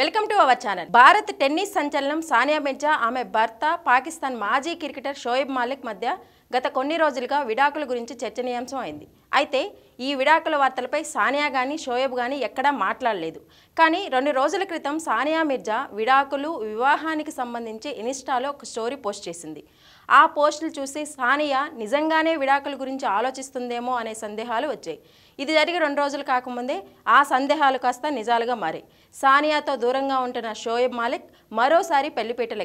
welcome to our channel Bharat tennis సంచలనం సానియా మిర్జా ఆమె భర్త పాకిస్తాన్ మాజీ క్రికెటర్ షోయబ్ మాలిక్ మధ్య గత కొన్ని రోజులుగా విడాకుల గురించి చర్చనీయాంశం అయింది అయితే ఈ విడాకుల వార్తలపై సానియా గానీ షోయబ్ గానీ ఎక్కడా మాట్లాడలేదు కానీ రెండు రోజుల క్రితం సానియా మిర్జా విడాకులు వివాహానికి సంబంధించి ఇన్స్టాలో ఒక స్టోరీ పోస్ట్ చేసింది ఆ పోస్టులు చూసి సానియా నిజంగానే విడాకుల గురించి ఆలోచిస్తుందేమో అనే సందేహాలు వచ్చాయి ఇది జరిగి రెండు రోజులు కాకముందే ఆ సందేహాలు కాస్త నిజాలుగా మారాయి సానియాతో దూరంగా ఉంటున్న షోయబ్ మాలిక్ మరోసారి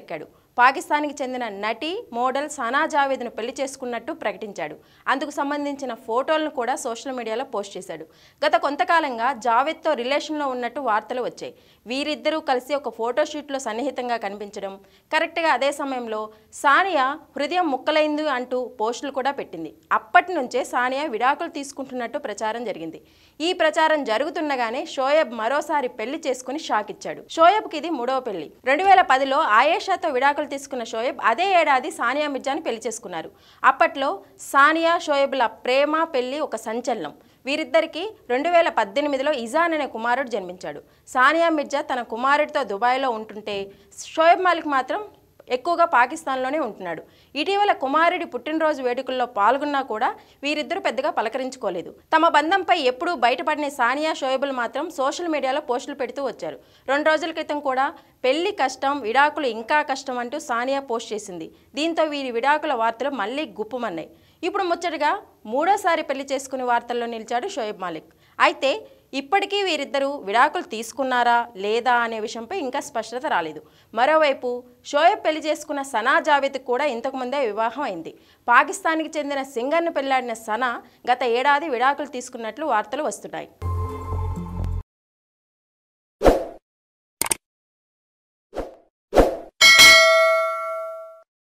ఎక్కాడు పాకిస్తాన్కి చెందిన నటి మోడల్ సనా జావేద్ను పెళ్లి చేసుకున్నట్టు ప్రకటించాడు అందుకు సంబంధించిన ఫోటోలను కూడా సోషల్ మీడియాలో పోస్ట్ చేశాడు గత కొంతకాలంగా జావేద్తో రిలేషన్లో ఉన్నట్టు వార్తలు వచ్చాయి వీరిద్దరూ కలిసి ఒక ఫోటోషూట్లో సన్నిహితంగా కనిపించడం కరెక్ట్గా అదే సమయంలో సానియా హృదయం ముక్కలైంది అంటూ పోస్టులు కూడా పెట్టింది అప్పటి నుంచే సానియా విడాకులు తీసుకుంటున్నట్టు ప్రచారం జరిగింది ఈ ప్రచారం జరుగుతుండగానే షోయబ్ మరోసారి పెళ్లి చేసుకుని షాక్ ఇచ్చాడు షోయబ్కి ఇది మూడవ పెళ్లి రెండు వేల పదిలో ఆయేషాతో విడాకులు విడాకులు తీసుకున్న షోయబ్ అదే ఏడాది సానియా మిర్జాని పెళ్లి చేసుకున్నారు అప్పట్లో సానియా షోయబ్ల ప్రేమ పెళ్లి ఒక సంచలనం వీరిద్దరికీ రెండు వేల పద్దెనిమిదిలో ఇజాన్ అనే కుమారుడు జన్మించాడు సానియా మిర్జా తన కుమారుడితో దుబాయ్లో ఉంటుంటే షోయబ్ మాలిక్ మాత్రం ఎక్కువగా పాకిస్తాన్లోనే ఉంటున్నాడు ఇటీవల కుమారుడి పుట్టినరోజు వేడుకల్లో పాల్గొన్నా కూడా వీరిద్దరూ పెద్దగా పలకరించుకోలేదు తమ బంధంపై ఎప్పుడూ బయటపడిన సానియా షోయబుల్ మాత్రం సోషల్ మీడియాలో పోస్టులు పెడుతూ వచ్చారు రెండు రోజుల క్రితం కూడా పెళ్లి కష్టం విడాకులు ఇంకా కష్టం అంటూ సానియా పోస్ట్ చేసింది దీంతో వీరి విడాకుల వార్తలు మళ్ళీ గుప్పమన్నాయి ఇప్పుడు ముచ్చటగా మూడోసారి పెళ్లి చేసుకునే వార్తల్లో నిలిచాడు షోయబ్ మాలిక్ అయితే ఇప్పటికీ వీరిద్దరూ విడాకులు తీసుకున్నారా లేదా అనే విషయంపై ఇంకా స్పష్టత రాలేదు మరోవైపు షోయబ్ పెళ్లి చేసుకున్న సనా జావేద్ కూడా ఇంతకుముందే వివాహం అయింది పాకిస్తాన్కి చెందిన సింగర్ను పెళ్లాడిన సనా గత ఏడాది విడాకులు తీసుకున్నట్లు వార్తలు వస్తున్నాయి